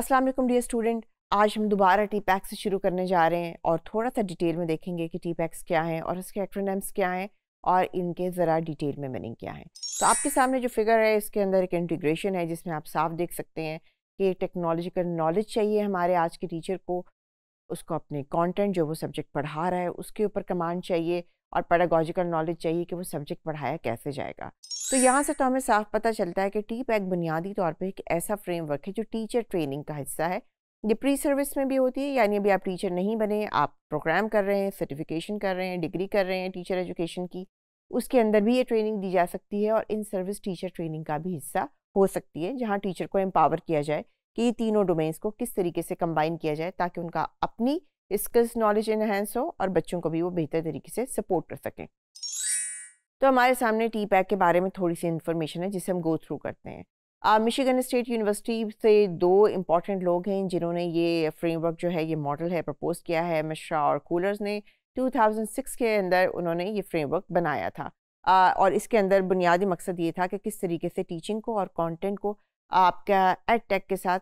अस्सलाम वालेकुम dear student आज हम दोबारा टी पैक से शुरू करने जा रहे हैं और थोड़ा सा डिटेल में देखेंगे कि टी पैक्स क्या हैं और इसके एक्ट्रोनम्स क्या हैं और इनके ज़रा डिटेल में मीनिंग क्या है तो आपके सामने जो फिगर है इसके अंदर एक इंटीग्रेशन है जिसमें आप साफ देख सकते हैं कि टेक्नोलॉजिकल नॉलेज चाहिए हमारे आज के टीचर को उसको अपने कॉन्टेंट जो वो सब्जेक्ट पढ़ा रहा है उसके ऊपर कमांड चाहिए और पैडागॉजिकल नॉलेज चाहिए कि वो सब्जेक्ट पढ़ाया कैसे जाएगा तो यहाँ से तो हमें साफ पता चलता है कि टी पैक e बुनियादी तौर पर एक ऐसा फ्रेमवर्क है जो टीचर ट्रेनिंग का हिस्सा है ये प्री सर्विस में भी होती है यानी अभी आप टीचर नहीं बने आप प्रोग्राम कर रहे हैं सर्टिफिकेशन कर रहे हैं डिग्री कर रहे हैं टीचर एजुकेशन की उसके अंदर भी ये ट्रेनिंग दी जा सकती है और इन सर्विस टीचर ट्रेनिंग का भी हिस्सा हो सकती है जहाँ टीचर को एम्पावर किया जाए कि ये तीनों डोमेन्स को किस तरीके से कंबाइन किया जाए ताकि उनका अपनी स्किल्स नॉलेज इन्हेंस हो और बच्चों को भी वो बेहतर तरीके से सपोर्ट कर सकें तो हमारे सामने टी पैक के बारे में थोड़ी सी इन्फॉर्मेशन है जिसे हम गो थ्रू करते हैं मिशिगन स्टेट यूनिवर्सिटी से दो इम्पॉर्टेंट लोग हैं जिन्होंने ये फ्रेमवर्क जो है ये मॉडल है प्रपोज किया है मिश्रा और कूलर्स ने 2006 के अंदर उन्होंने ये फ्रेमवर्क बनाया था आ, और इसके अंदर बुनियादी मकसद ये था कि किस तरीके से टीचिंग को और कंटेंट को आपका एड टेक के साथ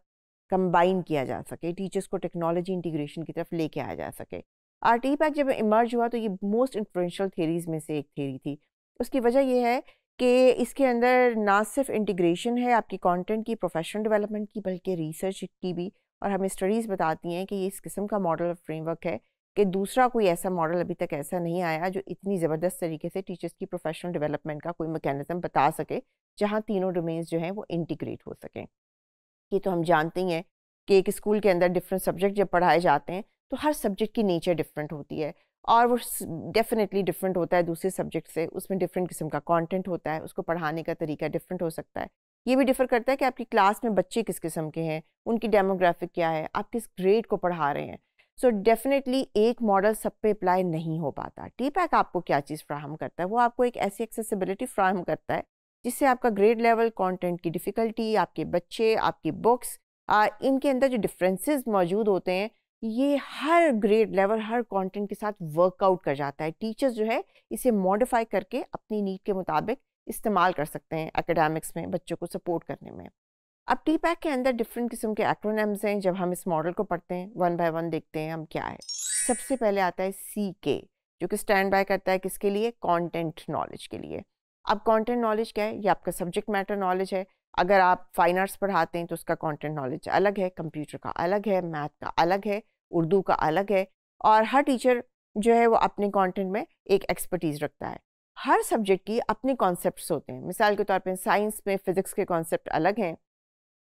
कंबाइन किया जा सके टीचर्स को टेक्नोलॉजी इंटीग्रेशन की तरफ लेके आया जा सके आर टी पैक जब इमर्ज हुआ तो ये मोस्ट इन्फ्लुएंशियल थेरीज में से एक थेरी थी उसकी वजह यह है कि इसके अंदर ना सिर्फ इंटीग्रेशन है आपकी कॉन्टेंट की प्रोफेशनल डेवलपमेंट की बल्कि रिसर्च की भी और हमें स्टडीज़ बताती हैं कि ये इस किस्म का मॉडल फ्रेमवर्क है कि दूसरा कोई ऐसा मॉडल अभी तक ऐसा नहीं आया जो इतनी ज़बरदस्त तरीके से टीचर्स की प्रोफेशनल डेवलपमेंट का कोई मैकेनिज़्म बता सके जहाँ तीनों डोमेन्स जो हैं वो इंटीग्रेट हो सकें ये तो हम जानते ही हैं कि एक स्कूल के अंदर डिफरेंट सब्जेक्ट जब पढ़ाए जाते हैं तो हर सब्जेक्ट की नेचर डिफरेंट होती है और वो डेफिनेटली डिफरेंट होता है दूसरे सब्जेक्ट से उसमें डिफरेंट किस्म का कंटेंट होता है उसको पढ़ाने का तरीका डिफरेंट हो सकता है ये भी डिफर करता है कि आपकी क्लास में बच्चे किस किस्म के हैं उनकी डेमोग्राफिक क्या है आप किस ग्रेड को पढ़ा रहे हैं सो डेफिनेटली एक मॉडल सब पे अप्लाई नहीं हो पाता टी पैक आपको क्या चीज़ फ्राहम करता है वो आपको एक ऐसी एक्सेसिबिलिटी फ्राहम करता है जिससे आपका ग्रेड लेवल कंटेंट की डिफ़िकल्टी आपके बच्चे आपकी बुक्स इनके अंदर जो डिफरेंसेस मौजूद होते हैं ये हर ग्रेड लेवल हर कंटेंट के साथ वर्कआउट कर जाता है टीचर्स जो है इसे मॉडिफाई करके अपनी नीड के मुताबिक इस्तेमाल कर सकते हैं एकेडमिक्स में बच्चों को सपोर्ट करने में अब टी पैक के अंदर डिफरेंट किस्म के एक्रोनम्स हैं जब हम इस मॉडल को पढ़ते हैं वन बाय वन देखते हैं हम क्या है सबसे पहले आता है सी के जो कि स्टैंड बाय करता है किसके लिए कॉन्टेंट नॉलेज के लिए अब कंटेंट नॉलेज क्या है ये आपका सब्जेक्ट मैटर नॉलेज है अगर आप फाइन आर्ट्स पढ़ाते हैं तो उसका कंटेंट नॉलेज अलग है कंप्यूटर का अलग है मैथ का अलग है उर्दू का अलग है और हर टीचर जो है वो अपने कंटेंट में एक एक्सपर्टीज़ रखता है हर सब्जेक्ट की अपने कॉन्सेप्ट होते हैं मिसाल के तौर पर साइंस में फ़िज़िक्स के कॉन्सेप्ट अलग हैं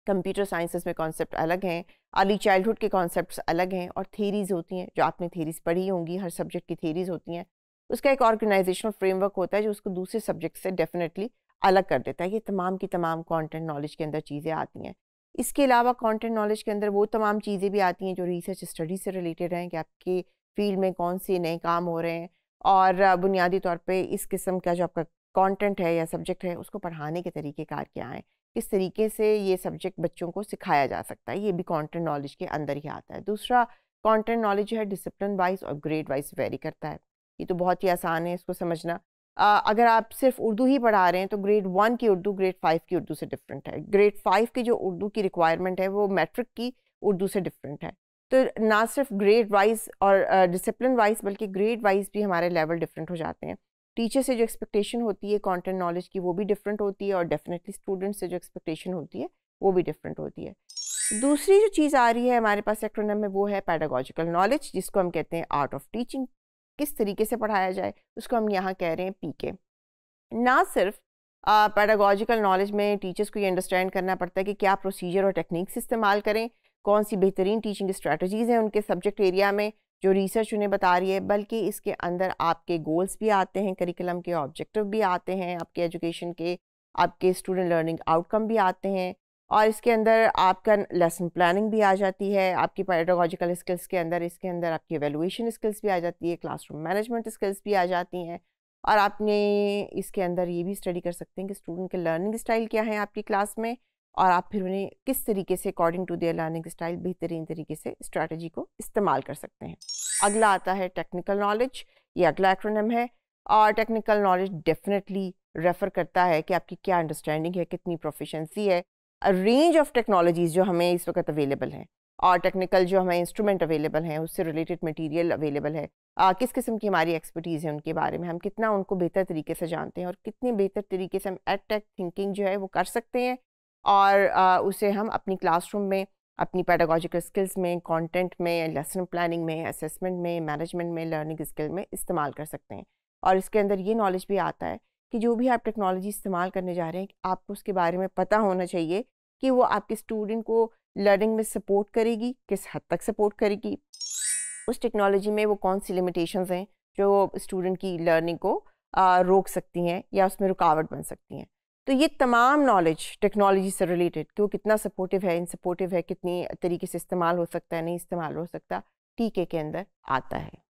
कंप्यूटर साइंसेस में कॉन्सेप्ट अलग हैं अर्ली चाइल्डहुड के कॉन्सेप्ट अलग हैं और थेरीज़ होती हैं जो आपने थेरीज़ पढ़ी होंगी हर सब्जेक्ट की थेरीज़ होती हैं उसका एक ऑर्गेनाइजेशनल फ्रेमवर्क होता है जो उसको दूसरे सब्जेक्ट से डेफिनेटली अलग कर देता है ये तमाम की तमाम कंटेंट नॉलेज के अंदर चीज़ें आती हैं इसके अलावा कंटेंट नॉलेज के अंदर वो तमाम चीज़ें भी आती हैं जो रिसर्च स्टडी से रिलेटेड हैं कि आपके फील्ड में कौन से नए काम हो रहे हैं और बुनियादी तौर पर इस किस्म का जो आपका कॉन्टेंट है या सब्जेक्ट है उसको पढ़ाने के तरीके कार क्या हैं किस तरीके से ये सब्जेक्ट बच्चों को सिखाया जा सकता है ये भी कॉन्टेंट नॉलेज के अंदर ही आता है दूसरा कॉन्टेंट नॉलेज जो है डिसिप्लिन वाइज और ग्रेड वाइज वेरी करता है ये तो बहुत ही आसान है इसको समझना आ, अगर आप सिर्फ उर्दू ही पढ़ा रहे हैं तो ग्रेड वन की उर्दू ग्रेड फाइव की उर्दू से डिफरेंट है ग्रेड फाइव की जो उर्दू की रिक्वायरमेंट है वो मैट्रिक की उर्दू से डिफरेंट है तो ना सिर्फ ग्रेड वाइज और डिसिप्लिन वाइज बल्कि ग्रेड वाइज भी हमारे लेवल डिफरेंट हो जाते हैं टीचर से जो एक्सपेक्टेशन होती है कॉन्टेंट नॉलेज की वो भी डिफरेंट होती है और डेफिनेटली स्टूडेंट से जो एक्सपेक्टेशन होती है वो भी डिफरेंट होती है दूसरी जो चीज़ आ रही है हमारे पास एक्ट्रोनम में वो है पैडागॉजिकल नॉलेज जिसको हम कहते हैं आर्ट ऑफ टीचिंग किस तरीके से पढ़ाया जाए उसको हम यहाँ कह रहे हैं पी के ना सिर्फ पैडागोजिकल नॉलेज में टीचर्स को ये अंडरस्टैंड करना पड़ता है कि क्या प्रोसीजर और टेक्निक्स इस्तेमाल करें कौन सी बेहतरीन टीचिंग स्ट्रेटजीज़ हैं उनके सब्जेक्ट एरिया में जो रिसर्च उन्हें बता रही है बल्कि इसके अंदर आपके गोल्स भी आते हैं करिकुलम के ऑब्जेक्टिव भी आते हैं आपके एजुकेशन के आपके स्टूडेंट लर्निंग आउटकम भी आते हैं और इसके अंदर आपका लेसन प्लानिंग भी आ जाती है आपकी पैडोलॉजिकल स्किल्स के अंदर इसके अंदर आपकी एवेलुएशन स्किल्स भी आ जाती है क्लासरूम मैनेजमेंट स्किल्स भी आ जाती हैं और आपने इसके अंदर ये भी स्टडी कर सकते हैं कि स्टूडेंट के लर्निंग स्टाइल क्या है आपकी क्लास में और आप फिर उन्हें किस तरीके से according to their learning style बेहतरीन तरीके से स्ट्रैटेजी को इस्तेमाल कर सकते हैं अगला आता है टेक्निकल नॉलेज ये अगला एक्रोनम है और टेक्निकल नॉलेज डेफिनेटली रेफ़र करता है कि आपकी क्या अंडरस्टैंडिंग है कितनी प्रोफिशेंसी है रेंज ऑफ टेक्नोलॉजीज़ जो हमें इस वक्त अवेलेबल हैं और टेक्निकल जो हमें इंस्ट्रूमेंट अवेलेबल हैं उससे रिलेटेड मटेरियल अवेलेबल है आ, किस किस्म की हमारी एक्सपर्टीज़ है उनके बारे में हम कितना उनको बेहतर तरीके से जानते हैं और कितने बेहतर तरीके से हम एट टेक थिंकिंग जो है वो कर सकते हैं और आ, उसे हम अपनी क्लासरूम में अपनी पैडागोजिकल स्किल्स में कॉन्टेंट में लेसन प्लानिंग में असेसमेंट में मैनेजमेंट में लर्निंग स्किल में इस्तेमाल कर सकते हैं और इसके अंदर ये नॉलेज भी आता है कि जो भी आप टेक्नोलॉजी इस्तेमाल करने जा रहे हैं आपको उसके बारे में पता होना चाहिए कि वो आपके स्टूडेंट को लर्निंग में सपोर्ट करेगी किस हद तक सपोर्ट करेगी उस टेक्नोलॉजी में वो कौन सी लिमिटेशंस हैं जो स्टूडेंट की लर्निंग को आ, रोक सकती हैं या उसमें रुकावट बन सकती हैं तो ये तमाम नॉलेज टेक्नोलॉजी से रिलेटेड कि वो कितना सपोर्टिव है इनसपोर्टिव है कितनी तरीके से इस्तेमाल हो सकता है नहीं इस्तेमाल हो सकता टीके के अंदर आता है